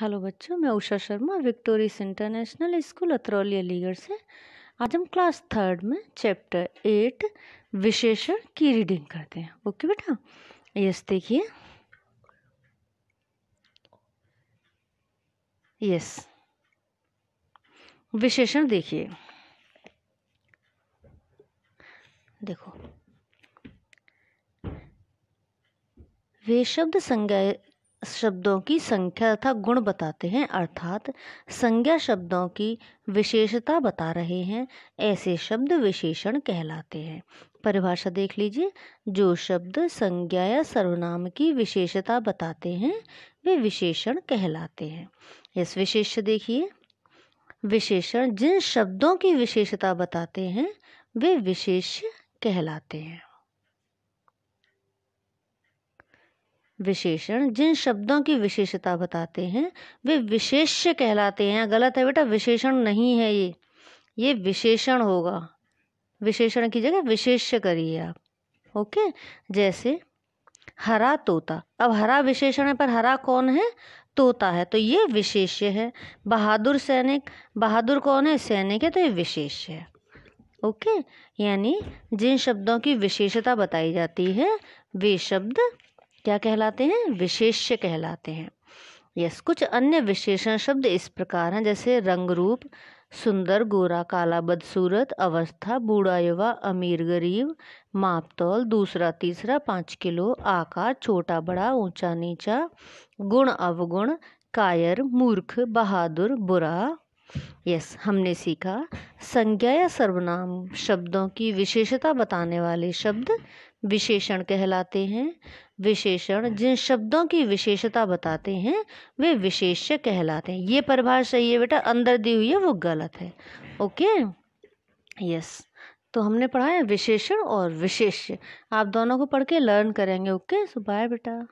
hello बच्चों मैं Usha Sharma Victorious International School Atrauli Aligarh से आज हम क्लास थर्ड में चैप्टर एट विशेषण की रीडिंग करते हैं ओके बेटा यस देखिए यस विशेषण देखिए देखो वे शब्द संज्ञा शब्दों की संख्या तथा गुण बताते हैं अर्थात संज्ञा शब्दों की विशेषता बता रहे हैं ऐसे शब्द विशेषण कहलाते हैं परिभाषा देख लीजिए जो शब्द संज्ञा या सर्वनाम की विशेषता बताते हैं वे विशेषण कहलाते हैं इस विशेष देखिए विशेषण जिन शब्दों की विशेषता बताते हैं वे विशेष कहलाते हैं विशेषण जिन शब्दों की विशेषता बताते हैं वे विशेष्य कहलाते हैं गलत है बेटा विशेषण नहीं है ये ये विशेषण होगा विशेषण की जगह विशेष्य करिए आप ओके जैसे हरा तोता अब हरा विशेषण है पर हरा कौन है तोता है तो ये विशेष्य है बहादुर सैनिक बहादुर कौन है सैनिक है तो ये विशेष्य है ओके यानी जिन शब्दों की विशेषता बताई जाती है वे शब्द क्या कहलाते हैं विशेष्य कहलाते हैं यस कुछ अन्य विशेषण शब्द इस प्रकार हैं जैसे रंग रूप सुंदर गोरा काला बदसूरत अवस्था बूढ़ा युवा अमीर गरीब मापतौल दूसरा तीसरा पाँच किलो आकार छोटा बड़ा ऊंचा नीचा गुण अवगुण कायर मूर्ख बहादुर बुरा यस हमने सीखा संज्ञा या सर्वनाम शब्दों की विशेषता बताने वाले शब्द विशेषण कहलाते हैं विशेषण जिन शब्दों की विशेषता बताते हैं वे विशेष्य कहलाते हैं ये परिभाषा है बेटा अंदर दी हुई है वो गलत है ओके यस तो हमने पढ़ा है विशेषण और विशेष्य आप दोनों को पढ़ के लर्न करेंगे ओके सो बाय बेटा